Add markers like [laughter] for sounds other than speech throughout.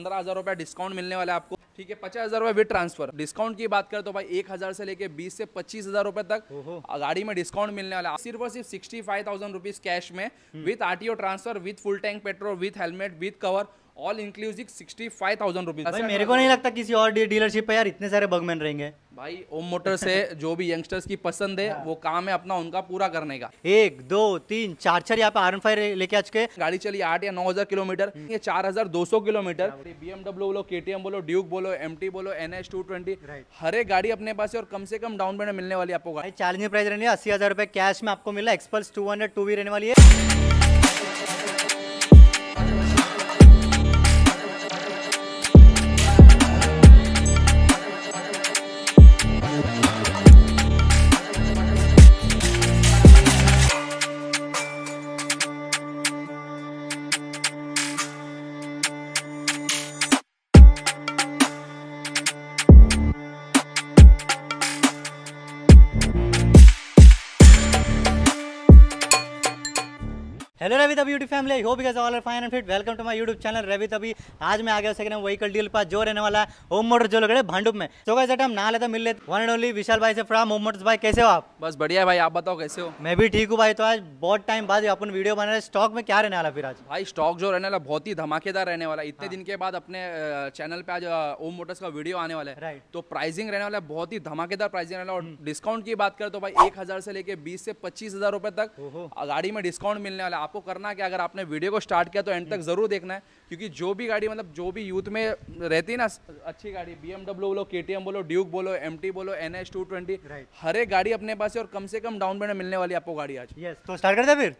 पंद्रह हज़ार रुपया डिस्काउंट मिलने वाला है आपको ठीक है पचास हज़ार रुपये विद ट्रांसफर डिस्काउंट की बात करें तो भाई एक हज़ार से लेके बीस से पच्चीस हज़ार रुपये तक गाड़ी में डिस्काउंट मिलने वाला है सिर्फ और सिर्फ sixty five thousand rupees cash में with RTO transfer with full tank petrol with helmet with cover all inclusive sixty five thousand rupees मेरे को नहीं लगता किसी और डीलरशिप पे यार इतने सारे बगमैन रहेंगे भाई ओम मोटर है [laughs] जो भी यंगस्टर्स की पसंद है हाँ। वो काम है अपना उनका पूरा करने का एक दो तीन चार चार यहाँ पे आर फाइव लेके आ चुके गाड़ी चली आठ या नौ हजार किलोमीटर हम्म। ये चार हजार दो सौ किलोमीटर बी एमडब्ल्यू बोलो के बोलो ड्यूक बोलो एम बोलो एन एच टू ट्वेंटी हर एक गाड़ी अपने पास है और कम से कम डाउन पेमेंट मिलने वाली आपको चार्जिंग प्राइस रहने अस्सी हजार रुपए कैश में आपको मिला एक्सपल्स टू हंड्रेड टू भी रहने वाली है the beauty family I hope guys all fine and fit welcome to my YouTube channel Ravi तभी आज मैं आ गया सके वहीकल डील पास जो रहने वाला है होम मोटर जो लग रहे भांडुप में तो कैसे हम ना लेते मिल लेते वन एंड ओनली विशाल भाई से फ्रॉम होम मोटर्स भाई कैसे हो आप बस बढ़िया भाई आप बताओ कैसे हो मैं भी ठीक हूँ भाई तो आज बहुत टाइम बाद अपन वीडियो बना रहे स्टॉक में क्या रहने वाला फिर आज भाई स्टॉक जो रहने वाला बहुत ही धमाकेदार रहने वाला इतने हाँ। दिन के बाद अपने चैनल पे आज ओम मोटर्स का वीडियो आने वाला है तो प्राइसिंग रहने वाला बहुत ही धमाकेदार प्राइसिंग रहने वाला और डिस्काउंट हम्म। की बात करें तो भाई एक से लेके बीस से पच्चीस तक गाड़ी में डिस्काउंट मिलने वाला आपको करना करना कि अगर आपने वीडियो को स्टार्ट किया तो एंड तक ज़रूर देखना है क्योंकि जो भी गाड़ी मतलब जो भी यूथ में रहती है ना अच्छी गाड़ी बी बोलो के बोलो ड्यूक बोलो एम बोलो एन एच टू ट्वेंटी हर एक गाड़ी अपने पास है और कम से कम डाउन पेमेंट मिलने वाली आपको गाड़ी आज तो स्टार्ट करते फिर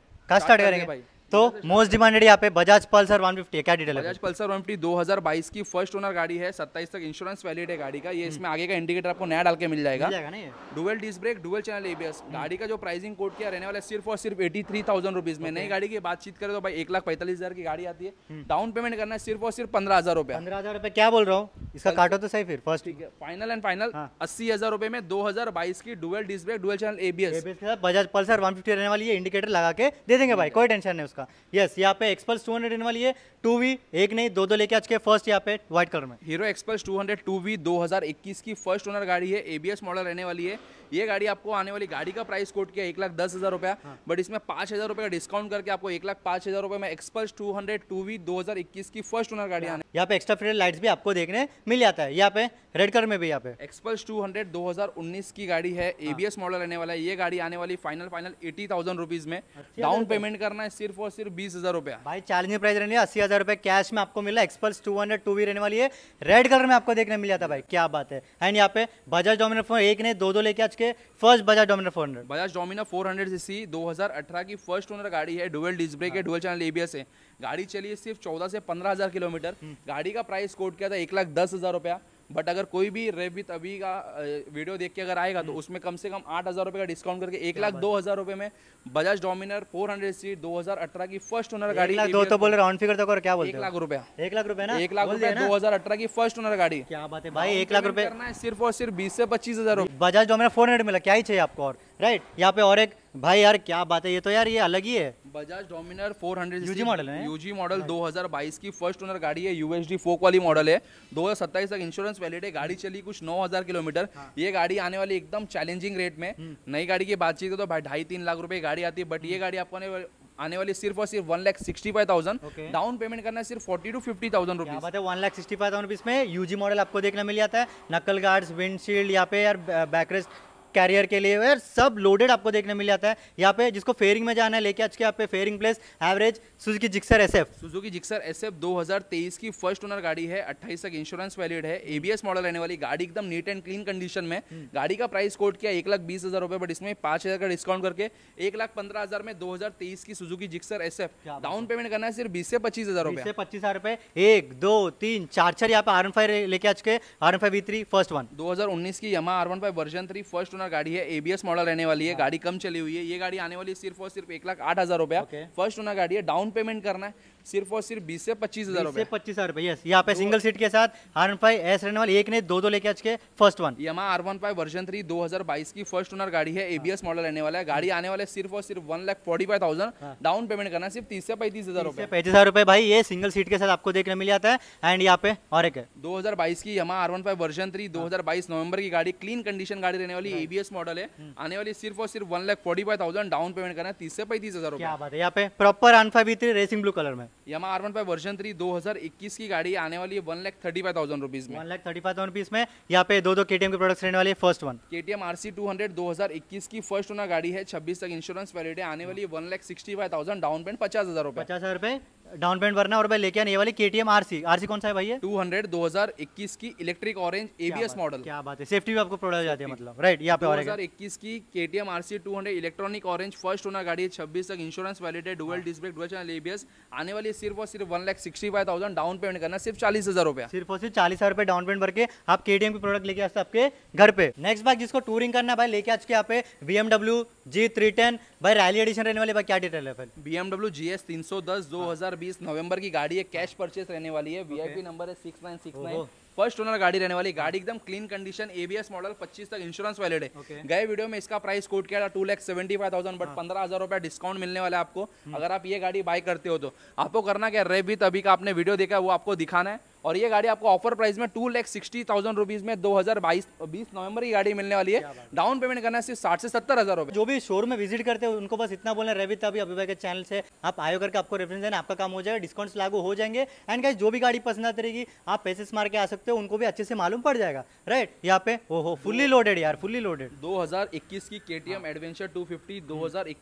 स्टार्ट करेंगे भाई तो मोस्ट डिमांडेड यहाँ पे बजाज पल्सर 150 है क्या डिटेल बजाज पल्सर 150 2022 की फर्स्ट ओनर गाड़ी है 27 तक इंश्योरेंस वैलिड है गाड़ी का ये इसमें आगे का इंडिकेटर आपको नया डाल के मिल जाएगा dual disc brake dual channel ABS गाड़ी का जो प्राइसिंग कोड किया रहने वाला सिर्फ और सिर्फ एटी थ्री थाउजेंड रुपीज में नई गाड़ी की बातचीत करें तो भाई एक लाख पैंतालीस हजार की गाड़ी आती है डाउन हम्म। पेमेंट करना है सिर्फ और सिर्फ पंद्रह हजार रुपए पंद्रह हजार क्या बोल रहा हूँ इसका काटो तो सही फिर फर्स्ट ठीक है फाइनल एंड फाइनल अस्सी हजार रुपए में दो हजार बाईस की dual disc brake dual channel ABS Bajaj Pulsar one fifty रहने वाली है इंडिकेटर लगा के दे देंगे भाई कोई टेंशन नहीं का यस यहाँ पे एक्सपल्स 200 हंड्रेड वाली है टू वी एक नहीं दो दो लेके आज के फर्स्ट यहाँ पे व्हाइट कलर में हीरो एक्सपल्स 200 टू वी 2021 की फर्स्ट ओनर गाड़ी है एबीएस मॉडल रहने वाली है ये गाड़ी आपको आने वाली गाड़ी का प्राइस कोट किया एक लाख दस हज़ार रुपया बट हाँ। इसमें पांच हज़ार रुपये का डिस्काउंट करके आपको एक लाख पांच हज़ार रुपए में Xpulse two hundred two V दो हज़ार इक्कीस की फर्स्ट ओनर गाड़ी आने यहाँ पे एक्स्ट्रा फिटेड लाइट्स भी आपको देखने मिल जाता है यहाँ पे रेड कलर में भी यहाँ पे एक्सपर्स टू हंड्रेड दो हज़ार उन्नीस की गाड़ी है एबीएस हाँ। मॉडल रहने वाला है ये गाड़ी आने वाली final final eighty thousand rupees में डाउन अच्छा, पेमेंट अच्छा। करना है सिर्फ और सिर्फ बीस हज़ार रुपया भाई चार्जिंग प्राइस रहने अस्सी हज़ार रुपए कैश में आपको मिला Xpulse two hundred two V रहने वाली है रेड कलर में आपको देखने मिल जाता है भाई क्या बात है एंड यहाँ पे बजाज डोमिनर फोन एक ने दो दो लेके आज के first Bajaj Dominar 400 Bajaj Dominar 400 CC 2018 की फर्स्ट ओनर गाड़ी है डुअल डिस्क ब्रेक है डुअल चैनल एबीएस है गाड़ी चली है सिर्फ चौदह से पंद्रह किलोमीटर हम्म। गाड़ी का प्राइस कोट किया था एक लाख दस हज़ार रुपया बट अगर कोई भी रेबित अभी का वीडियो देख के अगर आएगा तो हम्म। उसमें कम से कम आठ हज़ार रुपये का डिस्काउंट करके एक लाख दो हज़ार रुपये में बजाज डोमिनर फोर हंड्रेड सीट दो हज़ार अठारह की फर्स्ट ओनर गाड़ी दो तो बोल राउंड फिगर और क्या बोलते एक लाख रुपया एक लाख रुपया ना एक लाख रुपया दो हज़ार अठारह की फर्स्ट ओनर गाड़ी क्या बात है भाई एक लाख रुपये करना है सिर्फ और सिर्फ बीस से पच्चीस हज़ार बजाज डोमिनर फोर हंड्रेड मिला क्या ही चाहिए आपको और राइट यहाँ पे और एक भाई यार क्या बात है ये तो यार ये अलग ही है बजाज डोमिनर 400 यूजी मॉडल है यूजी मॉडल 2022 की फर्स्ट ओनर गाड़ी है यूएसडी फोक वाली मॉडल है दो तक इंश्योरेंस वैलिड है गाड़ी चली कुछ 9000 किलोमीटर हाँ। ये गाड़ी आने वाली एकदम चैलेंजिंग रेट में हम्म। नई गाड़ी की बातचीत है तो ढाई तीन लाख रुपए गाड़ी आती है बट ये हम्म। गाड़ी आपको आने वाली सिर्फ और सिर्फ one lakh sixty five thousand down payment करना है सिर्फ forty two fifty thousand rupees one lakh sixty five thousand में यूजी मॉडल आपको देखने मिल जाता है नकल गार्ड्स विंडशील्ड यहाँ पे यार बैकरेस्ट कैरियर के लिए यार सब लोडेड आपको देखने मिल जाता है यहाँ पे जिसको फेयरिंग में जाना है लेके आज के यहाँ पे फेयरिंग प्लेस एवरेज Suzuki Gixxer S F Suzuki Gixxer S F दो की फर्स्ट ओनर गाड़ी है अट्ठाईस तक इंश्योरेंस वैलिड है एबीएस मॉडल रहने वाली गाड़ी एकदम नीट एंड क्लीन कंडीशन में हम्म। गाड़ी का प्राइस कोट किया एक लाख बीस हजार रुपए बट इसमें पांच हजार का डिस्काउंट करके एक लाख पंद्रह हजार में दो हजार तेईस की Suzuki Gixxer S F down payment करना है सिर्फ बीस से पच्चीस हजार रुपए पच्चीस हजार रुपए एक दो तीन चार चार यहाँ पे आर एन फाइव लेके आज के R N five three first one दो हजार उन्नीस की Yamaha R one five version three first owner owner गाड़ी है एबीएस मॉडल रहने वाली है हाँ। गाड़ी कम चली हुई है ये गाड़ी आने वाली सिर्फ और सिर्फ एक लाख आठ हजार रुपया फर्स्ट ओनर गाड़ी है डाउन पेमेंट करना है सिर्फ और सिर्फ बीस से पच्चीस हजार रुपए पच्चीस हजार रुपए यहाँ पे सिंगल तो सीट के साथ आर वन फाइव एस रहने वाले एक ने दो दो लेके आज के first one Yamaha R one five version three दो हजार बाईस की फर्स्ट ओनर गाड़ी है एबीएस हाँ। मॉडल रहने वाला है गाड़ी आने वाले सिर्फ और सिर्फ one lakh forty five thousand down payment करना सिर्फ तीस से पैंतीस हजार रुपए पैंतीस हजार रुपए भाई ये सिंगल सीट के साथ आपको देखने मिल जाता है एंड यहाँ पे और एक है दो हजार बाईस की Yamaha R one five version three दो हजार बाईस नवंबर की गाड़ी क्लीन कंडीशन गाड़ी रहने वाली एबीएस हाँ। मॉडल है हाँ। आने वाली सिर्फ और सिर्फ one lakh forty five thousand down payment करना है तीस से पैंतीस हजार रुपए यहाँ पे proper five B racing blue colour में Yamaha R one five version three दो हज़ार इक्कीस की गाड़ी आने वाली है one lakh thirty five thousand rupees में one lakh thirty five thousand rupees में यहाँ पे दो दो के के प्रोडक्ट्स रहने वाले first one K T M R C two hundred दो हज़ार इक्कीस की फर्स्ट ओनर गाड़ी है छब्बीस तक इंश्योरेंस वैलिडिटी आने वाली है one lakh sixty five thousand down payment पचास हज़ार रुपए पचास हज़ार रुपए डाउन पेमेंट भरना और भाई लेके आने ये वाली के टी एम आरसी आरसी कौन सा है भाई है टू हंड्रेड दो हजार इक्कीस की इलेक्ट्रिक ऑरेंज एबीएस मॉडल क्या बात है सेफ्टी भी आपको हो जाती है मतलब राइट यहाँ पे दो हजार इक्कीस की K T M RC two hundred electronic orange first owner गाड़ी है छब्बीस तक इंश्योरेंस वैलिड है dual disc brake dual channel ABS आने वाली सिर्फ और सिर्फ one lakh sixty five thousand down payment करना सिर्फ चालीस हजार रुपया सिर्फ और सिर्फ चालीस हजार रुपये डाउन पेमेंट भर के आप के टी एम की प्रोडक्ट लेके आ सकते आपके घर पे नेक्स्ट बाइक जिसको टूरिंग करना है भाई लेके आज के यहाँ पे BMW G three ten भाई रैली एडिशन रहने वाली भाई क्या डिटेल है बी एमडब्ल्यू जी एस तीन सौ दस दो हजार 2020 नवंबर की गाड़ी है कैश परचेस रहने वाली है वीआईपी नंबर है six nine six nine first owner गाड़ी रहने वाली गाड़ी एकदम क्लीन कंडीशन एबीएस मॉडल 25 तक इंश्योरेंस वैलिड है okay. गए वीडियो में इसका प्राइस कोट किया था two lakh seventy five thousand but पंद्रह हजार रुपया डिस्काउंट मिलने वाला है आपको हम्म। अगर आप ये गाड़ी बाय करते हो तो आपको करना क्या रेप भी तभी का आपने वीडियो देखा वो आपको दिखाना है और ये गाड़ी आपको ऑफर प्राइस में two lakh sixty thousand rupees में दो हजार बाईस बीस नवंबर की गाड़ी मिलने वाली है डाउन पेमेंट करना है सिर्फ साठ से सत्तर हजार रुपए जो भी शोरूम में विजिट करते हैं उनको बस इतना बोलना रवि तभी अभी भाई के चैनल से आप आयो करके आपको रेफरेंस देना आपका काम हो जाएगा डिस्काउंट लागू हो जाएंगे एंड क्या जो भी गाड़ी पसंद आती रहेगी आप पैसे मार के आ सकते हो उनको भी अच्छे से मालूम पड़ जाएगा राइट यहाँ पे ओ हो फुल्ली लोडेड यार फुल्ली लोडेड दो की K T M adventure two fifty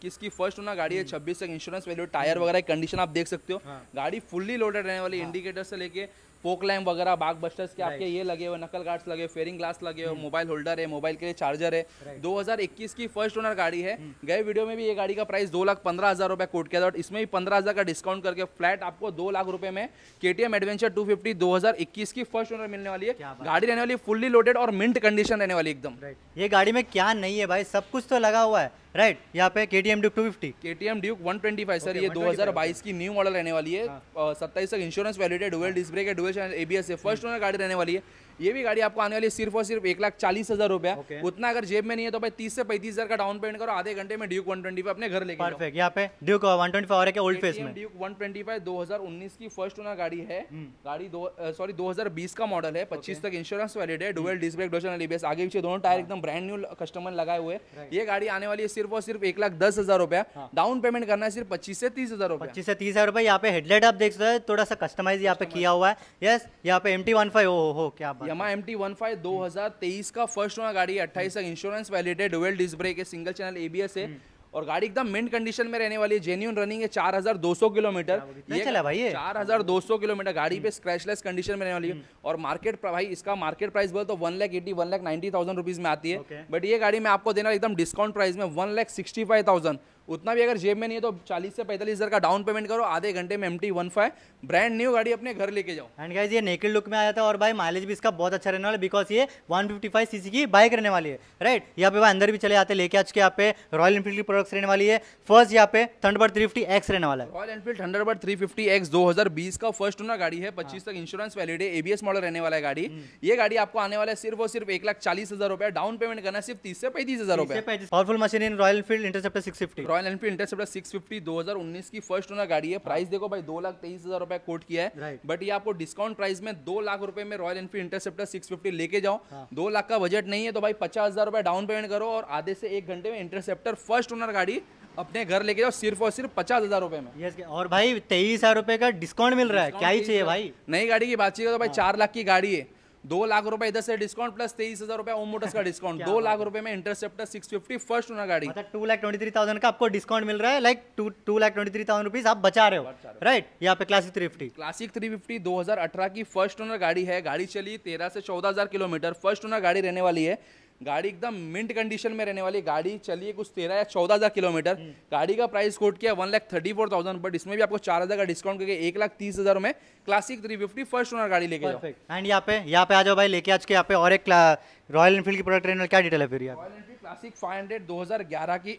की फर्स्ट होना गाड़ी है हम्म। छब्बीस तक इंश्योरेंस वैल्यू टायर वगैरह कंडीशन आप देख सकते हो हाँ। गाड़ी फुल्ली लोडेड रहने वाली इंडिकेटर हाँ। से लेके पोक लैम्प वगैरह बाग बस्टर्स के आपके ये लगे हुए नकल गार्ड्स लगे फेयरिंग ग्लास लगे हुए hmm. मोबाइल होल्डर है मोबाइल के लिए चार्जर है 2021 की फर्स्ट ओनर गाड़ी है hmm. गए वीडियो में भी ये गाड़ी का प्राइस दो लाख पंद्रह हज़ार रुपये कोट किया था और इसमें भी पंद्रह हज़ार का डिस्काउंट करके फ्लैट आपको दो लाख रुपये में K T M adventure two fifty दो हज़ार इक्कीस की फर्स्ट ओनर मिलने वाली है गाड़ी रहने वाली फुल्ली लोडेड और मिंट कंडीशन रहने वाली एकदम ये गाड़ी में क्या नहीं है भाई सब कुछ तो लगा हुआ है राइट यहाँ पे K T M Duke two fifty K T M Duke one twenty five sir ये दो हज़ार बाईस की न्यू मॉडल रहने वाली है हाँ। सत्ताईस तक इंश्योरेंस वैलिडेड डुअल डिस्ब्रेक है डुअल एबीएस है फर्स्ट ओनर गाड़ी रहने वाली है ये भी गाड़ी आपको आने वाली सिर्फ और सिर्फ एक लाख चालीस हजार रुपया उतना अगर जेब में नहीं है तो भाई तीस से पैंतीस हजार का डाउन पेमेंट करो आधे घंटे में ड्यूक वन ट्वेंटी अपने घर लेके परफेक्ट यहाँ पे ड्यूक वन ट्वेंटी फाइव और ओल्ड फेस में ड्यूक वन ट्वेंटी फाइव दो हजार उन्नीस की फर्स्ट ओनर गाड़ी है हम्म। गाड़ी सॉरी दो हजार बीस का मॉडल है पच्चीस तक इंश्योरेंस वैलिड है डुअल डिस्प्ले डोशन आगे पीछे दोनों टायर हाँ। एकदम ब्रांड न्यू कस्टमर लगाए हुए ये गाड़ी आने वाली है सिर्फ और सिर्फ एक लाख दस हजार रुपया डाउन हाँ। पेमेंट करना है सिर्फ पच्चीस से तीस हजार पच्चीस से तीस हजार रुपया यहाँ पे हेडलाइट आप देख सकते हैं थोड़ा सा कस्टमाइज यहाँ पे किया हुआ है यस यहाँ पे एम टी वन फाइव हो क्या यमा एम टी वन फाइव दो हजार तेईस का फर्स्ट ओनर गाड़ी अट्ठाईस तक insurance validated dual disc brake है सिंगल चैनल एबीएस है हम्म। और गाड़ी एकदम मिंट कंडीशन में रहने वाली है जेन्यून रनिंग है चार हजार दो सौ किलोमीटर ये चला भाई चार हजार दो सौ किलोमीटर गाड़ी पे स्क्रैचलेस हम्म। कंडीशन में रहने वाली है हम्म। और मार्केट भाई इसका मार्केट प्राइस बोल तो one lakh eighty one lakh ninety thousand rupees में आती है बट ये गाड़ी मैं आपको देना एकदम डिस्काउंट प्राइस में one lakh sixty five thousand उतना भी अगर जेब में नहीं है तो चालीस से पैंतालीस हज़ार का डाउन पेमेंट करो आधे घंटे में M T one five brand new गाड़ी अपने घर लेके जाओ एंड गाइज ये नेकेड लुक में आया था और भाई माइलेज भी इसका बहुत अच्छा रहने वाला बिकॉज ये वन फिफ्टी फाइव सीसी की बाइक रहने वाली है राइट यहाँ पे भाई अंदर भी चले आते लेके आज के यहाँ पे रॉयल एनफील्ड की प्रोडक्ट रहने वाली है फर्स्ट यहाँ पे थंडरबर्ड थ्री फिफ्टी एक्स रहने वाला है Royal Enfield Thunderbird three fifty X दो हज़ार बीस का फर्स्ट ओनर गाड़ी है पच्चीस तक इंश्योरेंस वैलिड है एबीएस मॉडल रहने वाला है गाड़ी हम्म। ये गाड़ी आपको आने वाला है सिर्फ और सिर्फ एक लाख चालीस हज़ार रुपया डाउन पेमेंट करना सिर्फ तीस से पैंतीस हज़ार रुपए powerful machine in Royal Enfield Interceptor six fifty Royal Enfield Interceptor हजार उन्नीस की फर्स्ट ओनर गाड़ी है प्राइस हाँ। देखो भाई दो लाख तेईस हजार रुपए कोट किया है बट ये आपको डिस्काउंट प्राइस में दो लाख रुपए में रॉयल एनफील्ड इंटरसेप्टर फिफ्टी लेके जाओ हाँ। दो लाख का बजट नहीं है तो भाई पचास हजार रुपए डाउन पेमेंट करो और आधे से एक घंटे में इंटरसेप्टर फर्स्ट ओनर गाड़ी अपने घर लेके जाओ सिर्फ और सिर्फ पचास हजार रुपए में yes, और भाई तेईस हजार रुपए का डिस्काउंट मिल रहा है क्या ही चाहिए भाई नई गाड़ी की बात चाहिए तो भाई हाँ। चार लाख की गाड़ी है दो लाख रुपए इधर से डिस्काउंट प्लस तेईस हजार रुपया ओम मोटर्स का डिस्काउंट [laughs] दो लाख रुपए में Interceptor six fifty first owner गाड़ी two lakh twenty three thousand का आपको डिस्काउंट मिल रहा है like two two lakh twenty three thousand rupees आप बचा रहे हो राइट यहाँ पे Classic three fifty Classic three fifty दो हजार अठारह की फर्स्ट ओनर गाड़ी है गाड़ी चली तेरह से चौदह हजार किलोमीटर फर्स्ट ओनर गाड़ी रहने वाली है गाड़ी एकदम मिंट कंडीशन में रहने वाली गाड़ी चलिए कुछ तेरह या चौदह हज़ार किलोमीटर हम्म। गाड़ी का प्राइस कोट किया one lakh thirty four thousand but इसमें भी आपको चार हज़ार का डिस्काउंट करके एक लाख तीस हज़ार में Classic three fifty first owner गाड़ी लेके जाओ एंड यहाँ पे यहाँ पे आ जाओ भाई लेके आज के यहाँ पे और एक रॉयल एनफील्ड की प्रोडक्ट क्या डिटेल है फिर यार रॉयल क्लासिक 500 2011 की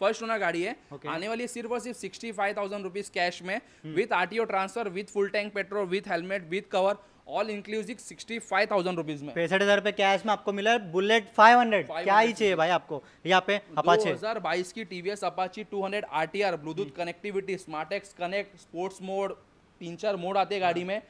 फर्स्ट [clears throat] ओनर गाड़ी है okay. आने वाली है सिर्फ और सिर्फ sixty five thousand rupees cash में with R transfer with full tank petrol with helmet with cover all inclusive sixty five thousand rupees में पैसठ हजार रुपए कैश में आपको मिला है बुलेट फाइव हंड्रेड क्या ही चाहिए भाई आपको यहाँ पे अपाचे हजार बाईस की TVS Apache two hundred R T R Bluetooth connectivity smart X connect sports mode तीन चार मोड आते हैं गाड़ी हाँ। में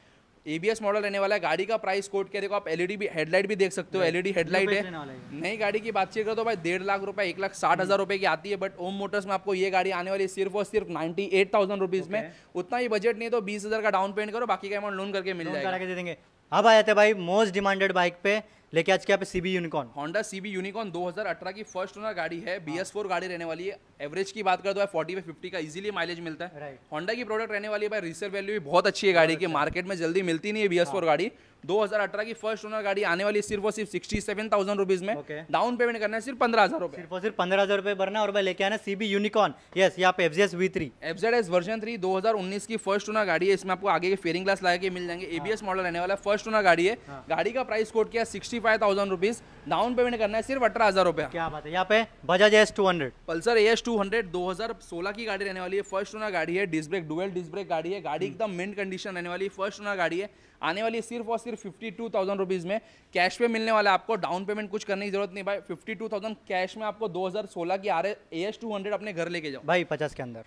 एबीएस मॉडल रहने वाला है गाड़ी का प्राइस कोट क्या देखो आप एलईडी e भी हेडलाइट भी देख सकते हो एलईडी e हेडलाइट है नई गाड़ी की बातचीत करो तो भाई डेढ़ लाख रुपए एक लाख साठ हज़ार रुपए की आती है बट ओम मोटर्स में आपको ये गाड़ी आने वाली सिर्फ और सिर्फ नाइनटी एट थाउजेंड रुपीज़ में उतना ही बजट नहीं तो बीस हज़ार का डाउन पेमेंट करो बाकी का अमाउंट लोन करके मिल जाएगा अब आ जाते भाई मोस्ट डिमांडेड बाइक पे लेके आज क्या CB Unicorn Honda CB Unicorn 2018 की फर्स्ट ओनर गाड़ी है बी एस फोर गाड़ी रहने वाली है एवरेज की बात कर दो फोर्टी बाई फिफ्टी का इजीली माइलेज मिलता है होंडा right. की प्रोडक्ट रहने वाली है भाई रिसल वैल्यू भी बहुत अच्छी है गाड़ी की मार्केट में जल्दी मिलती नहीं है बी एस फोर गाड़ी 2018 की फर्स्ट ओनर गाड़ी आने वाली सिर्फ और सिर्फ सिक्सटी सेवन थाउजेंड रुपीज में डाउन पेमेंट करना है सिर्फ पंद्रह हजार रुपए सिर्फ और सिर्फ पंद्रह हजार रुपए भरना और लेके आना सीबी यूनिकॉन यस यहाँ पे FZS V three FZ version three दो हजार उन्नीस की फर्स्ट ओनर गाड़ी है इसमें आपको आगे के फेरिंग ग्लास लगा के मिल जाएंगे एबीएस मॉडल रहने वाला फर्स्ट ओनर गाड़ी है हाँ। गाड़ी का प्राइस कोट किया sixty five thousand rupees down payment करना है सिर्फ अठारह हजार रुपया क्या बात है यहाँ पे Bajaj S two hundred Pulsar S two hundred दो हजार सोलह की गाड़ी रहने वाली है फर्स्ट ओनर गाड़ी है डिस्ब्रेक ब्रेक डुअल गाड़ी है गाड़ी हम्म। एकदम मिन कंडीशन रहने वाली फर्स्ट ओनर गाड़ी है आने वाली सिर्फ और सिर्फ फिफ्टी टू थाउजेंड रुपीज़ में कैश पे मिलने वाला आपको डाउन पेमेंट कुछ करने की जरूरत नहीं भाई फिफ्टी टू थाउजेंड कैश में आपको दो हज़ार सोलह की आर एस टू हंड्रेड अपने घर लेके जाओ भाई पचास के अंदर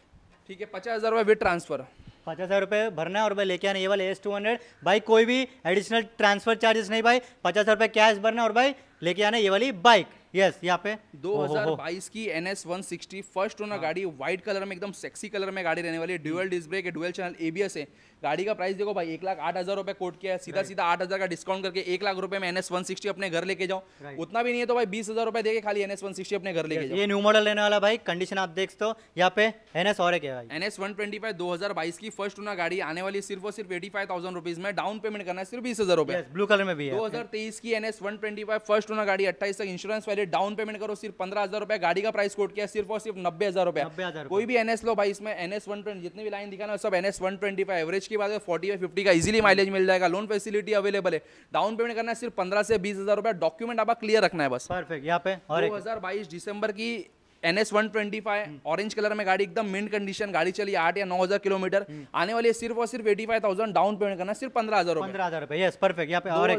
ठीक है पचास हज़ार रुपये विद ट्रांसफर पचास हज़ार रुपये भरना है और भाई लेके आना ये वाले एस टू हंड्रेड भाई कोई भी एडिशनल ट्रांसफर चार्जेस नहीं भाई पचास हज़ार रुपये कैश भरना और भाई लेके आना ये वाली बाइक यस यहाँ पे 2022 की N S one sixty first owner गाड़ी व्हाइट कलर में एकदम सेक्सी कलर में गाड़ी रहने वाली है dual disc brake dual channel ABS है गाड़ी का प्राइस देखो भाई एक लाख आठ हज़ार रुपये कोट किया है सीधा सीधा आठ हज़ार का डिस्काउंट करके एक लाख रुपए में एन एस वन सिक्सटी अपने घर लेके जाओ उतना भी नहीं है तो भाई बीस हज़ार रुपए देखे खाली एन वन सिक्सटी अपने घर लेके जाओ ये न्यू मॉडल लेने वाला भाई कंडीशन आप देख सो यहाँ पे एन एस और N S one twenty five दो हज़ार बाईस की फर्स्ट उन्हें गाड़ी आने वाली सिर्फ और सिर्फ एटी फाइव थाउजेंड रुपीज़ में डाउन पेमेंट करना है सिर्फ बीस हज़ार रुपए ब्लू कलर में भी दो हज़ार तेईस की N S one twenty five first उन्हें गाड़ी अट्ठाईस तक इंश्योरेंस वाले डाउन पेमेंट करो सिर्फ पंद्रह हज़ार रुपए गाड़ी का प्राइस कोट किया सिर्फ और सिर्फ नब्बे हज़ार रुपए कोई भी एन एस लो भाई इसमें एन एस वन जितने भी लाइन दिखाना सब N S one twenty five average बात है फोर्टी या फिफ्टी का इजीली माइलेज मिल जाएगा लोन फैसिलिटी अवेलेबल है डाउन पेमेंट करना है सिर्फ पंद्रह से बीस हज़ार रुपया डॉक्यूमेंट आपका क्लियर रखना है बस परफेक्ट यहाँ पे दो हज़ार बाईस दिसंबर की N S one twenty five orange colour में गाड़ी एकदम मिंट कंडीशन गाड़ी चली आठ या नौ हजार किलोमीटर हम्म। आने वाली सिर्फ और सिर्फ eighty five thousand down payment करना सिर्फ पंद्रह हजार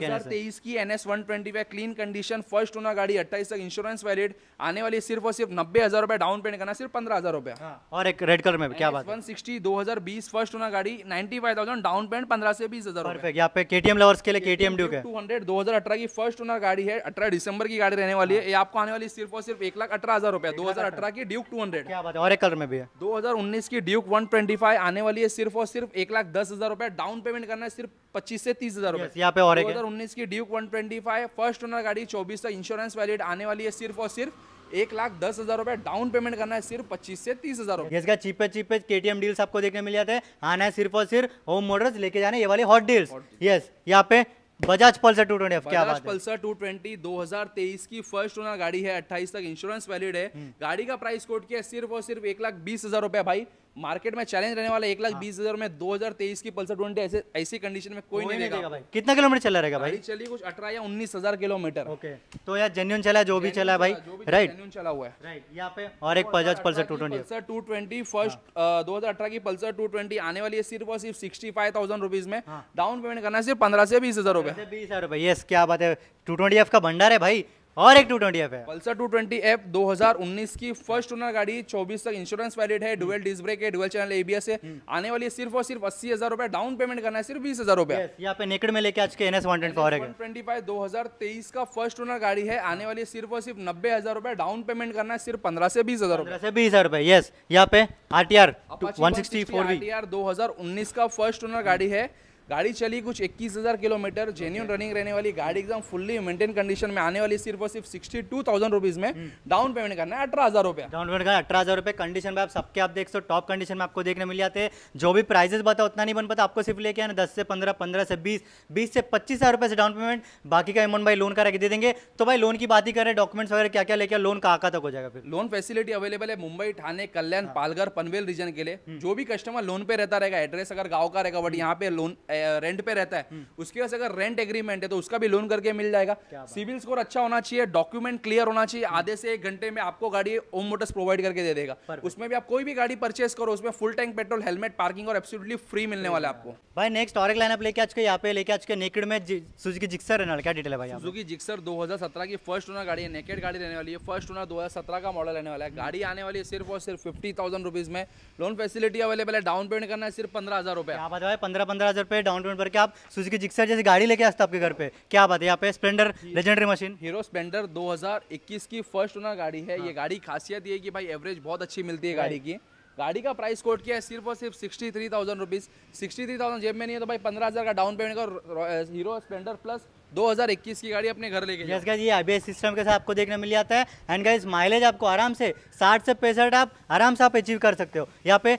हजार तेईस की N S one twenty five clean condition first owner गाड़ी अट्ठाईस तक इंश्योरेंस वैलिड आने वाली सिर्फ और सिर्फ नब्बे हजार रुपए डाउन पेमेंट करना सिर्फ पंद्रह हजार रुपया हाँ, और एक रेड कलर में क्या बात वन सिक्सटी दो हजार बीस फर्स्ट होना गाड़ी ninety five thousand down payment पंद्रह से बीस हजार यहाँ पे केटीएम लवर्स के लिए केटीएम ड्यूक टू हंड्रेड दो हजार अठारह की फर्स्ट ओनर गाड़ी है अठारह दिसंबर की गाड़ी रहने वाली है हाँ। आपको आने वाली सिर्फ और सिर्फ एक लाख अठारह हजार रुपया दो 2018 की ड्यूक 200 क्या बात है और एक कलर में भी है 2019 की ड्यूक 125 आने वाली है सिर्फ और सिर्फ एक लाख दस हजार रुपए डाउन पेमेंट करना है सिर्फ पच्चीस से तीस हजार रुपए यहाँ पे और दो हजार उन्नीस की ड्यूक 125 फर्स्ट ओनर गाड़ी चौबीस सौ इंश्योरेंस वैलिड आने वाली है सिर्फ और सिर्फ एक लाख दस हजार रुपए डाउन पेमेंट करना है सिर्फ पच्चीस से तीस हजार रुपए इसका चीपेस्ट चीपेस्ट केटीएम डील्स आपको देखने मिल जाते हैं आना है सिर्फ और सिर्फ होम मोटर्स लेके जाने ये वाली हॉट डील्स यस यहाँ पे बजाज पल्सर 220 क्या बात पल्सर 220 2023 की फर्स्ट ओनर गाड़ी है 28 तक इंश्योरेंस वैलिड है हम्म। गाड़ी का प्राइस कोड किया सिर्फ और सिर्फ एक लाख बीस हजार रुपया भाई मार्केट में चैलेंज रहने वाला एक लाख हाँ। बीस हजार में दो हजार तेईस की पल्सर ट्वेंटी ऐसे ऐसी कंडीशन में कोई, कोई नहीं देगा भाई कितना किलोमीटर चला रहेगा भाई चली कुछ अठारह या उन्नीस हजार किलोमीटर ओके तो यार जेन्यून चला जो भी चला भाई राइट जेन्यून चला हुआ है राइट यहाँ पे और एक Bajaj Pulsar two twenty sir two twenty first दो हजार अठारह की पल्सर टू ट्वेंटी आने वाली है सिर्फ और सिर्फ सिक्सटी फाइव थाउजेंड रुपीज में डाउन हाँ। पेमेंट करना सिर्फ पंद्रह से बीस हजार रुपए बीस हजार रुपए यस क्या बात है टू ट्वेंटी एफ का भंडार है भाई और एक 220 एफ है पल्सर 220 एफ उन्नीस की फर्स्ट ओनर गाड़ी 24 तक इंश्योरेंस वैलिड है डुअल डिस्क ब्रेक है डुअल चैनल एबीएस है हम्म। आने वाली है सिर्फ और सिर्फ अस्सी हजार रुपए डाउन पेमेंट करना है सिर्फ बीस हजार रुपए यहाँ पे नेकड में लेके आज के एनएस वन ट्वेंटी फाइव दो हजार तेईस का फर्स्ट ओनर गाड़ी है आने वाली सिर्फ और सिर्फ नब्बे हजार रुपए डाउन पेमेंट करना है सिर्फ पंद्रह से बीस हजार रुपए बीस हजार रुपए यस यहाँ पे R T R one sixty four दो हजार उन्नीस का फर्स्ट ओनर गाड़ी है गाड़ी चली कुछ इक्कीस हज़ार किलोमीटर जेन्यून रनिंग रहने वाली गाड़ी एकदम फुल्ली मेंटेन कंडीशन में आने वाली सिर्फ और सिर्फ 62,000 टू थाउजेंड रुपीज़ में डाउन hmm. पेमेंट करना है अठारह हज़ार रुपया डाउन पेमेंट का अठारह हज़ार रुपये कंडीशन में आप सबके आप देख सो टॉप कंडीशन में आपको देखने मिल जाते हैं जो भी प्राइजेस बता उतना नहीं बन पाता आपको सिर्फ लेके आना दस से पंद्रह पंद्रह से बीस बीस से पच्चीस हज़ार रुपये से डाउन पेमेंट बाकी का अमाउंट भाई लोन का रख दे देंगे तो भाई लोन की बात ही करें डॉक्यूमेंट्स वगैरह क्या क्या लेके लोन का आका तक हो जाएगा फिर लोन फैसिलिटी अवेलेबल है मुंबई थाने कल्याण हाँ। पालघर पनवेल रीजन के लिए hmm. जो भी कस्टमर लोन पे रहता रहेगा एड्रेस अगर गाँव का रहेगा बट hmm. यहाँ पे लोन रेंट पे रहता है हम्म। उसके पास अगर रेंट एग्रीमेंट है तो उसका भी लोन करके मिल जाएगा सिविल स्कोर अच्छा होना चाहिए डॉक्यूमेंट क्लियर होना चाहिए हम्म। आधे से एक घंटे में आपको गाड़ी ओम मोटर्स प्रोवाइड करके दे देगा उसमें भी आप कोई भी गाड़ी परचेस करो उसमें full tank petrol helmet parking और एब्सोल्युटली फ्री मिलने वाला आपको भाई नेक्स्ट और एक लाइन आप लेके आज के यहाँ पे लेके आज के नेकेड में सुजुकी जिक्सर है वाला क्या डिटेल है भाई सुजुकी जिक्सर 2017 की फर्स्ट ओनर गाड़ी है नेकेड गाड़ी रहने वाली है फर्स्ट ओनर 2017 का मॉडल रहने वाला है गाड़ी आने वाली है सिर्फ और सिर्फ फिफ्टी थाउजेंड रुपीज में लोन फैसिलिटी अवेलेबल है डाउन पेमेंट करना है सिर्फ पंद्रह हजार रुपए पंद्रह पंद्रह हजार रुपए है डाउन पेमेंट भर के आप सुजुकी जिक्सर जैसी गाड़ी लेके आते आपके घर पे क्या बात है यहाँ पे Splendor legendary machine Hero Splendor 2021 की फर्स्ट ओनर गाड़ी है हाँ। ये गाड़ी खासियत ये कि भाई एवरेज बहुत अच्छी मिलती है गाड़ी की गाड़ी का प्राइस कोट किया है सिर्फ और सिर्फ sixty three thousand rupees sixty three thousand जेब में नहीं है तो भाई पंद्रह हज़ार का डाउन पेमेंट का हीरो स्पलेंडर प्लस 2021 की गाड़ी अपने घर लेके यस ये आईबीएस सिस्टम के साथ आपको देखने मिल जाता है एंड गाइज माइलेज आपको आराम से 60 से पैंसठ आप आराम से आप अचीव कर सकते हो यहाँ पे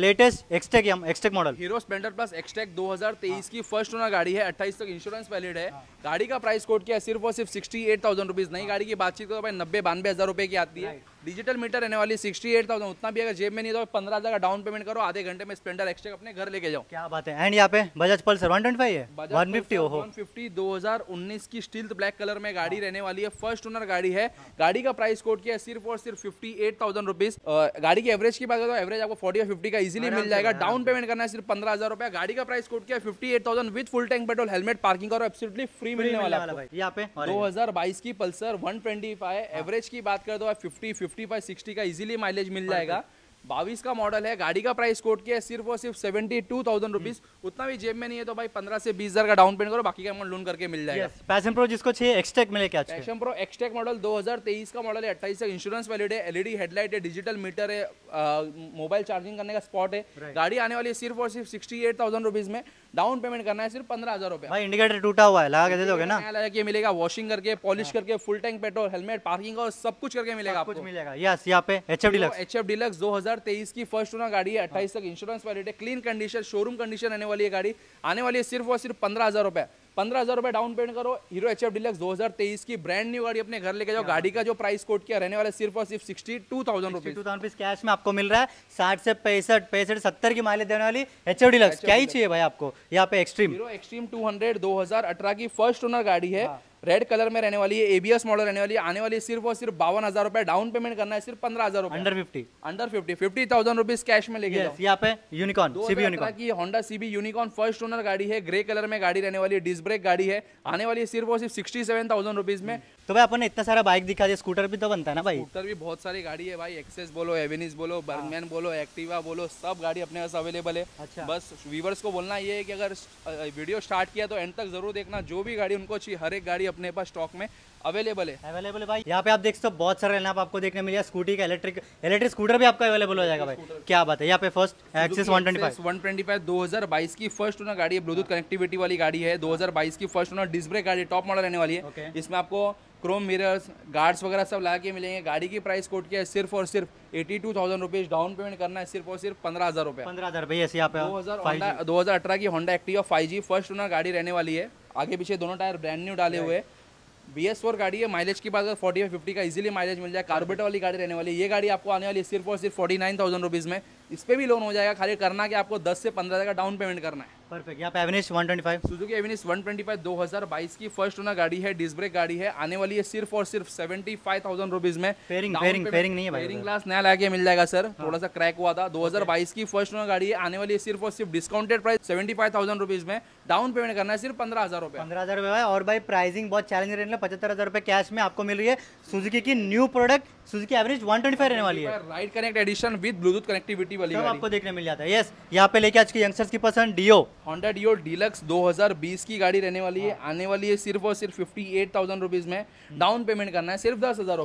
latest Xtec Xtec model Hero Splendor Plus Xtec 2023 की फर्स्ट ओनर गाड़ी है 28 तक इंश्योरेंस वैलिड है हाँ। गाड़ी का प्राइस कोड किया सिर्फ और सिर्फ सिक्सटी एट थाउजेंड रुपीज नई हाँ। गाड़ी की बातचीत करो भाई नब्बे बानवे हजार रुपए की आती है डिजिटल मीटर रहने वाली सिक्सटी एट थाउजेंड उतना भी अगर जेब में नहीं तो पंद्रह हज़ार का डाउन पेमेंट करो आधे घंटे में स्पेंडर एक्सटेक अपने घर लेके जाओ क्या बात है एंड यहाँ पे Bajaj Pulsar one twenty five है वन फिफ्टी वन फिफ्टी दो हज़ार उन्नीस की स्टील ब्लैक कलर में गाड़ी हाँ। रहने वाली है फर्स्ट ओनर गाड़ी है हाँ। गाड़ी का प्राइस कोट किया सिर्फ और सिर्फ फिफ्टी एट थाउजेंड रुपीज गाड़ी की एवरेज की बात करो तो एवरेज आपको फोर्टी और फिफ्टी का इजिली मिल जाएगा डाउन पेमेंट करना है सिर्फ पंद्रह हज़ार रुपया गाड़ी का प्राइस कोट किया fifty eight thousand with full tank petrol helmet parking करो एब्सोल्युटली फ्री मिलने वाला है यहाँ पे दो हजार बाईस की Pulsar one twenty five average की बात कर दो फिफ्टी फिफ्टी फाइव सिक्सटी का इजीली माइलेज मिल जाएगा बाईस का मॉडल है गाड़ी का प्राइस कोट किया है सिर्फ और सिर्फ सेवेंटी टू थाउजेंड रुपीज उतना भी जेब में नहीं है तो भाई पंद्रह से बीस हजार का डाउन पेमेंट करो बाकी का लोन करके मिल जाएगा yes, पैशन प्रो जिसको चाहिए एक्सटेक मिले क्या पैशन प्रो एक्सटेक मॉडल तेईस का मॉडल है अट्ठाईस का इंश्योरेंस वैलिड है एलईडी हेडलाइट e है डिजिटल मीटर है मोबाइल चार्जिंग करने का स्पॉट है गाड़ी आने वाली है सिर्फ और सिर्फ सिक्सटी एट थाउजेंड रुपीज में डाउन पेमेंट करना है सिर्फ पंद्रह हजार रुपए इंडिकेटर टूटा हुआ है लगा के दे दोगे ना लगा के मिलेगा वॉशिंग करके पॉलिश हाँ। करके full tank petrol helmet parking और सब कुछ करके मिलेगा कुछ मिलेगा यस यहाँ पे H F deluxe H F deluxe दो हजार तेईस की फर्स्ट ओनर गाड़ी है अट्ठाईस हाँ। तक इंश्योरेंस वाली क्लीन कंडीशन शोरूम कंडीशन आने वाली है गाड़ी आने वाली है सिर्फ और सिर्फ पंद्रह हजार रुपए पंद्रह हज़ार रुपये डाउन पेमेंट करो हीरो एच एफ डिलेक्स दो हज़ार तेईस की ब्रांड न्यू गाड़ी अपने घर लेके जाओ गाड़ी का जो प्राइस कोट किया रहने वाला सिर्फ और सिर्फ sixty two thousand rupees two thousand cash में आपको मिल रहा है साठ से पैंसठ पैंसठ सत्तर की माइलेज देने वाली एच एफ डिलक्स क्या ही चाहिए भाई आपको यहाँ पे Xtreme Hero Xtreme two hundred दो हज़ार अठारह की फर्स्ट ओनर गाड़ी है हाँ। रेड कलर में रहने वाली है एबीएस मॉडल रहने वाली है आने वाली सिर्फ और सिर्फ बावन हजार रुपए डाउन पेमेंट करना है सिर्फ पंद्रह हजार रुपए under fifty under fifty fifty thousand rupees cash में लेके yes, यहाँ पे यूनिकॉन सीबी यूनिकॉन की Honda CB Unicorn first owner गाड़ी है ग्रे कलर में गाड़ी रहने वाली है डिस्क ब्रेक गाड़ी है आने वाली सिर्फ और सिर्फ सिक्सटी सेवन थाउजेंड रुपीज में तो भाई अपन ने इतना सारा बाइक दिखा दिया स्कूटर भी तो बनता है ना भाई स्कूटर भी बहुत सारी गाड़ी है भाई एक्सेस बोलो एवेनिस बोलो बर्गमैन हाँ। बोलो एक्टिवा बोलो सब गाड़ी अपने पास अवेलेबल है अच्छा बस व्यूवर्स को बोलना ये है कि अगर वीडियो स्टार्ट किया तो एंड तक जरूर देखना जो भी गाड़ी उनको चाहिए हर एक गाड़ी अपने पास स्टॉक में अवेलेबल है अवेलेबल है भाई यहाँ पे आप देख सकते हो बहुत सारे लाइन आपको देखने मिलेगा स्कूटी का इलेक्ट्रिक इलेक्ट्रिक स्कूटर भी आपका अवेलेबल हो जाएगा भाई क्या बात है यहाँ पे first Access one twenty five one twenty five दो हजार बाईस की फर्स्ट ओनर गाड़ी है ब्लूटूथ कनेक्टिविटी हाँ। वाली गाड़ी है दो हजार बाईस की फर्स्ट ओनर डिस्ब्रे गाड़ी टॉप मॉडल रहने वाली है इसमें आपको क्रोम मिरर्स गार्ड्स वगैरह सब लगा के मिलेंगे गाड़ी की प्राइस कोट क्या है सिर्फ और सिर्फ eighty two thousand rupees down payment करना है सिर्फ और सिर्फ पंद्रह हजार रुपये पंद्रह हजार भैया दो हजार दो हजार अठारह की Honda Activa five G first owner गाड़ी रहने वाली है आगे पीछे दोनों टायर ब्रांड न्यू डाले हुए हैं बी एस फोर गाड़ी है माइलेज की बात अगर फोर्टी फाइव फिफ्टी का इजीली माइलेज मिल जाए कार्बेट वाली गाड़ी रहने वाली ये गाड़ी आपको आने वाली सिर्फ और सिर्फ फोर्टी नाइन थाउजेंड रुपीज़ में इस पर भी लोन हो जाएगा खाली करना कि आपको दस से पंद्रह हज़ार का डाउन पेमेंट करना है परफेक्ट पे 125 125 2022 की फर्स्ट गाड़ी है डिस्क ब्रेक गाड़ी है आने वाली है सिर्फ और सिर्फ सेवेंटी फाइव थाउजेंड रुपीज में फेरिंग फेरिंग फेरिंग नहीं है फेरिंग ग्लास नया लगा के मिल जाएगा सर हाँ। थोड़ा सा क्रैक हुआ था 2022 की फर्स्ट ओनर गाड़ी है आने वाली है सिर्फ और सिर्फ discounted price seventy five thousand rupees में डाउन पेमेंट करना है सिर्फ पंद्रह हजार रुपए पंद्रह हजार रुपए और भाई प्राइसिंग बहुत चैलेंज रहने पचहत्तर हजार रुपए कैश में आपको मिल रही है सुजुकी की न्यू प्रोडक्ट सुजुकी एवरेज 125 रहने वाली है right connect edition with Bluetooth connectivity वाली आपको देखने मिल जाता है यस यहाँ पे लेके आज के यंगस्टर्स की पसंद डीओ हॉन्डा डिओ डीलक्स 2020 की गाड़ी रहने वाली है हाँ। आने वाली है सिर्फ और सिर्फ फिफ्टी एट थाउजेंड रुपीज में डाउन पेमेंट करना है सिर्फ दस हजार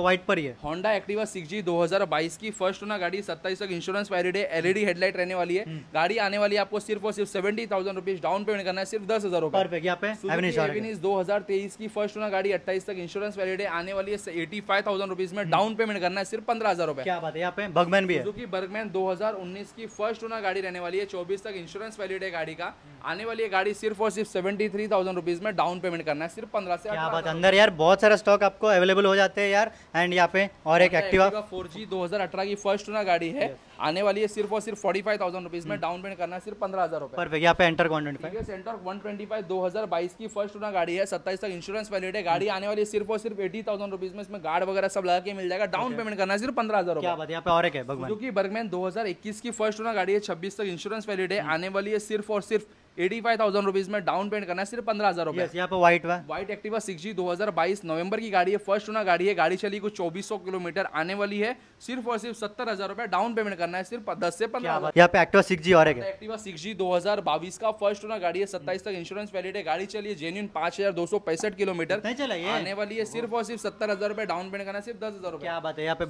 व्हाइट पर ही है होंडा एक्टिवा सिक्स जी दो हजार बाईस की फर्स्ट होना गाड़ी सत्ताईस तक इंश्योरेंस वैलिड है एलईडी हेडलाइट e रहने वाली है हम्म। गाड़ी आने वाली है आपको सिर्फ और सिर्फ seventy thousand rupees down payment करना है सिर्फ दस हजार रुपए दो हजार तेईस की फर्स्ट होना गाड़ी अट्ठाईस तक इंश्योरेंस वैलिड है आने वाली है एटी फाइव थाउजेंड रुपीज में डाउन हम्म। पेमेंट करना है सिर्फ पंद्रह हजार रुपए है बर्गमैन भी है बर्गमैन दो हजार उन्नीस की फर्स्ट होना गाड़ी रहने वाली है चौबीस तक इंश्योरेंस वैलिड है गाड़ी का आने वाली गाड़ी सिर्फ और सिर्फ सेवेंटी थ्री थाउजेंड रुपीज में डाउन पेमेंट करना है सिर्फ पंद्रह से क्या बात अंदर यार बहुत सारा स्टॉक आपको अवेलेबल हो जाते हैं यार एंड यहाँ पे और एक एक्टिवा फोर जी दो हजार अठारह की फर्स्ट ना गाड़ी है आने वाली है सिर्फ और सिर्फ फोर्टी फाइव थाउजेंड रुपीज में डाउन हम्म। पेमेंट करना है सिर्फ पंद्रह हजार रुपए यहाँ पे Ntorq one twenty centre one twenty five दो हजार बाईस की फर्स्ट ओनर गाड़ी है सत्ताईस तक इंश्योरेंस वैलिड है गाड़ी हम्म। आने वाली है सिर्फ और सिर्फ एटी थाउजेंड रुपीज में इसमें गार्ड वगैरह सब लगा के मिल जाएगा डाउन पेमेंट करना है सिर्फ पंद्रह हजार रुपए और एक है क्योंकि बर्गमैन दो हजार इक्कीस की फर्स्ट ओनर गाड़ी है छब्बीस तक इंश्योरेंस वैलिड है हम्म। आने वाली है सिर्फ और सिर्फ एटी फाइव थाउजेंड रुपीज में डाउन पेमेंट करना है सिर्फ पंद्रह हजार रुपए यहाँ पर white white Activa six G दो हजार बाईस नवंबर की गाड़ी है फर्स्ट होना गाड़ी है गाड़ी चली कुछ चौबीस सौ किलोमीटर आने वाली है सिर्फ और सिर्फ सत्तर हजार रुपए डाउन पेमेंट करना है सिर्फ दस से पंद्रह यहाँ पे एक्टिवा सिक्स जी और एक्टिवा सिक्स जी दो हजार बाईस का फर्स्ट होना गाड़ी है सत्ताईस तक इंश्योरेंस वैलिड है गाड़ी चली है जेन्यून पांच हजार दो सौ पैसठ किलोमीटर आने वाली है सिर्फ और सिर्फ सत्तर हजार रुपए डाउन पेमेंट करना है सिर्फ दस हजार रुपए है यहाँ पे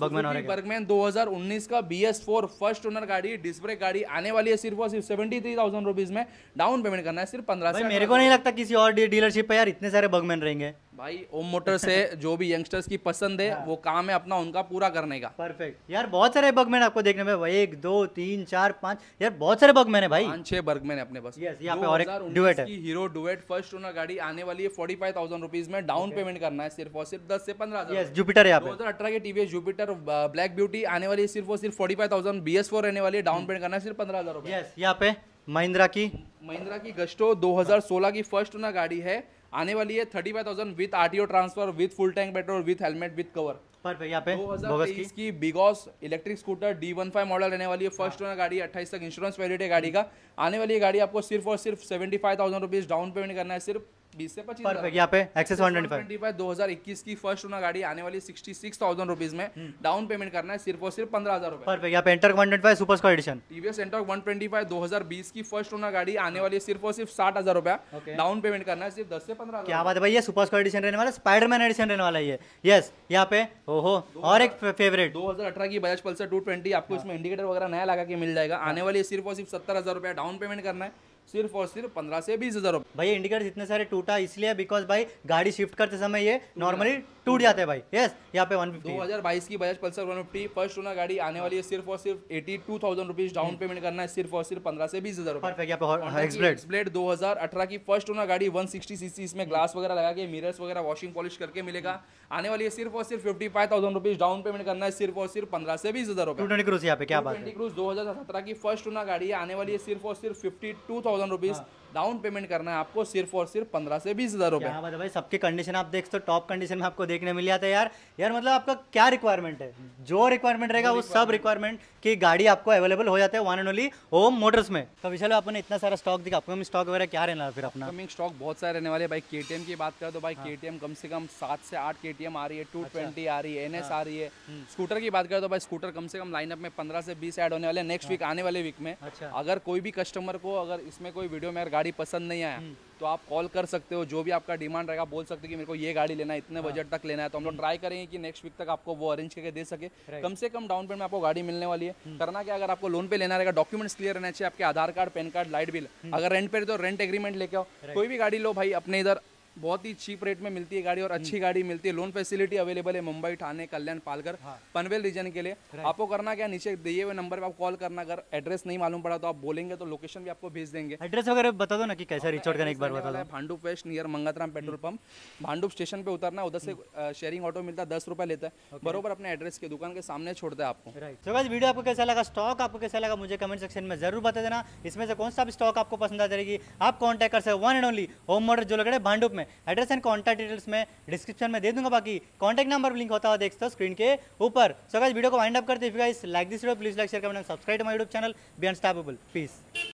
बर्गमैन दो हजार उन्नीस का B S four first owner गाड़ी डिस्प्ले गाड़ी आने वाली है सिर्फ और सिर्फ सेवेंटी थ्री थाउजेंड रुपीज में डाउन डाउन पेमेंट करना है सिर्फ पंद्रह से मेरे को नहीं लगता किसी और डीलरशिप पे यार इतने सारे बगमैन रहेंगे भाई ओम मोटर से [laughs] जो भी यंगस्टर्स की पसंद है हाँ। वो काम है अपना उनका पूरा करने का परफेक्ट यार बहुत सारे बगमैन आपको देखने में एक दो तीन चार पाँच यार बहुत सारे बगमैन है भाई पाँच छह बगमैन है अपने पास yes, पे और एक डुएट है हीरो डुएट फर्स्ट ओनर गाड़ी आने वाली है फोर्टी फाइव थाउजेंड रुपीज में डाउन पेमेंट करना है सिर्फ और सिर्फ दस से पंद्रह yes, जुपिटर है दो हजार अठारह की टीवी जुपिटर ब्लैक ब्यूटी आने वाली है सिर्फ और सिर्फ forty five thousand B S four रहने वाली है डाउन पेमेंट hmm। करना है सिर्फ पंद्रह हजार रुपए यहाँ पे महिंद्रा की महिंद्रा की गस्टो 2016 की फर्स्ट ना गाड़ी है आने वाली है thirty five thousand with RTO transfer with full tank petrol with helmet with cover पर यहाँ पे 2023 की BGauss electric scooter D one five model रहने वाली है फर्स्ट ओनर हाँ। गाड़ी अट्ठाईस तक इंश्योरेंस वैलिड है गाड़ी का आने वाली गाड़ी आपको सिर्फ और सिर्फ seventy five thousand rupees down payment करना है सिर्फ बीस से पच्चीस यहाँ पे एक्सेस वन ट्वेंटी फाइव दो हजार इक्कीस की फर्स्ट गाड़ी आने वाली सिक्सटी सिक्स थाउजेंड रुपीज में डाउन हम्म। पेमेंट करना है सिर्फ और सिर्फ पंद्रह हजार रुपए यहाँ पे Ntorq one twenty super squad edition TVS Ntorq one twenty five दो हजार बीस की फर्स्ट ओनर गाड़ी आने वाली सिर्फ और सिर्फ साठ हजार रुपया डाउन पेमेंट करना है सिर्फ दस से पंद्रह क्या बात है भाई ये सुपर स्कॉट एडिशन रहने वाला स्पाइडरमैन एडिशन रहने वाला ये यस यहाँ पे ओहो और एक फेवरेट दो हजार अठारह की बजाज पल्सर टू ट्वेंटी आपको हाँ। इसमें इंडिकेटर वगैरह नया लगा के मिल जाएगा आने हाँ। वाली सिर्फ और सिर्फ सत्तर हजार रुपया डाउन पेमेंट करना है सिर्फ और सिर्फ पंद्रह से बीस हज़ार भाई इंडिकेटर इतने सारे टूटा इसलिए बिकॉज भाई गाड़ी शिफ्ट करते समय ये नॉर्मली टूट जाते भाई यस यहाँ पे हजार बाईस की Bajaj Pulsar one fifty first owner गाड़ी आने वाली है सिर्फ और सिर्फ eighty two thousand rupees down payment करना है सिर्फ और सिर्फ पंद्रह से बीस हजार ब्लेड दो हजार अठारह की फर्स्ट ओनर गाड़ी वन सिक्सटी सीसी इसमें ग्लास वगैरह लगा के मिरर्स वगैरह वॉशिंग पॉलिश करके मिलेगा आने वाली है सिर्फ और सिर्फ fifty five thousand rupees down payment करना है सिर्फ और सिर्फ पंद्रह से बीस हजार रुपए क्रूज यहाँ पे क्या बात है क्रूज दो हजार सत्रह की फर्स्ट ओनर गाड़ी आने वाली है सिर्फ और सिर्फ fifty two thousand rupees down payment करना है आपको सिर्फ और सिर्फ पंद्रह से बीस हज़ार रुपए भाई सबके कंडीशन आप देख सकते हो टॉप कंडीशन में आपको देखने मिल जाता है यार यार मतलब आपका क्या रिक्वायरमेंट है जो रिक्वायरमेंट रहेगा वो सब रिक्वायरमेंट की गाड़ी आपको अवेलेबल हो जाता है one and only home motors में तो विशाल आपने इतना सारा स्टॉक दिखा आपको स्टॉक वगैरह क्या रहना फिर अपना कमिंग स्टॉक बहुत सारे रहने वाले भाई के की बात करें तो भाई के हाँ। कम से कम सात से आठ के आ रही है टू अच्छा। ट्वेंटी आ रही है एन हाँ। आ रही है स्कूटर हम्म। की बात करें तो भाई स्कूटर कम से कम लाइनअप में पंद्रह से बीस एड होने वाले नेक्स्ट वीक हाँ। आने वाले वीक में अच्छा। अगर कोई भी कस्टमर को अगर इसमें कोई वीडियो में अगर गाड़ी पसंद नहीं आया हम्म। तो आप कॉल कर सकते हो जो भी आपका डिमांड रहेगा बोल सकते हो कि मेरे को ये गाड़ी लेना है इतने हाँ। बजट तक लेना है तो हम लोग ट्राई करेंगे कि नेक्स्ट वीक तक आपको वो अरेंज करके दे सके कम से कम डाउन पेमेंट में आपको गाड़ी मिलने वाली है हम्म। करना क्या अगर आपको लोन पे लेना रहेगा डॉक्यूमेंट्स क्लियर रहना चाहिए आपके Aadhaar card PAN card light bill अगर रेंट पे तो रेंट एग्रीमेंट लेके आओ कोई भी गाड़ी लो भाई अपने इधर बहुत ही चीप रेट में मिलती है गाड़ी और अच्छी हम्म। गाड़ी मिलती है लोन फैसिलिटी अवेलेबल है मुंबई ठाणे कल्याण पालघर हाँ। पनवेल रीजन के लिए आपको करना क्या नीचे दिए हुए नंबर पर आप कॉल करना अगर एड्रेस नहीं मालूम पड़ा तो आप बोलेंगे तो लोकेशन भी आपको भेज देंगे एड्रेस वगैरह बता दो ना कि कैसे रिच करने एक बार बता दो Bhandup west near Mangatram petrol hmm. Pump Bhandup station पे उतरना उधर से शेयरिंग हम्म। ऑटो मिलता है दस रुपए लेता है बरबर अपने एड्रेस के दुकान के सामने छोड़ता है आपको वीडियो आपको कैसा लगा स्टॉक आपको कैसा लगा मुझे कमेंट सेक्शन में जरूर बता देना इसमें से कौन सा स्टॉक आपको पसंद आ जाएगी आप कॉन्टेक्ट कर सकते one and only home motor जो लग रहे भांडूप में में एड्रेस एंड कॉन्टैक्ट डिटेल्स में डिस्क्रिप्शन में दे दूंगा बाकी कॉन्टैक्ट नंबर लिंक होता है देख सकते हो स्क्रीन के ऊपर सो गाइस वीडियो को वाइंड अप करते हैं if guys like this video please like share comment and subscribe to my YouTube channel be unstoppable piece